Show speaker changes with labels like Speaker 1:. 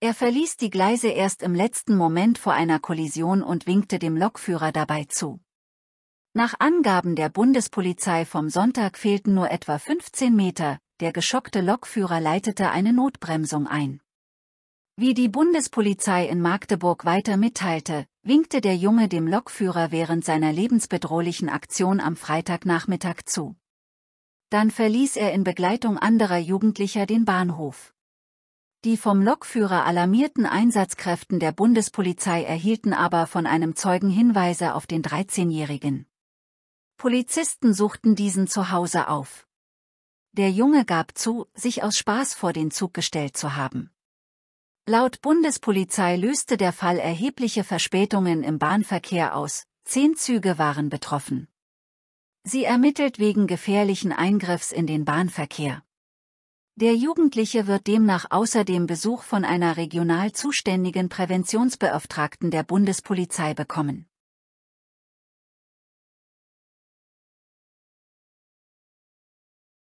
Speaker 1: Er verließ die Gleise erst im letzten Moment vor einer Kollision und winkte dem Lokführer dabei zu. Nach Angaben der Bundespolizei vom Sonntag fehlten nur etwa 15 Meter, der geschockte Lokführer leitete eine Notbremsung ein. Wie die Bundespolizei in Magdeburg weiter mitteilte, winkte der Junge dem Lokführer während seiner lebensbedrohlichen Aktion am Freitagnachmittag zu. Dann verließ er in Begleitung anderer Jugendlicher den Bahnhof. Die vom Lokführer alarmierten Einsatzkräften der Bundespolizei erhielten aber von einem Zeugen Hinweise auf den 13-Jährigen. Polizisten suchten diesen zu Hause auf. Der Junge gab zu, sich aus Spaß vor den Zug gestellt zu haben. Laut Bundespolizei löste der Fall erhebliche Verspätungen im Bahnverkehr aus, zehn Züge waren betroffen. Sie ermittelt wegen gefährlichen Eingriffs in den Bahnverkehr. Der Jugendliche wird demnach außerdem Besuch von einer regional zuständigen Präventionsbeauftragten der Bundespolizei bekommen.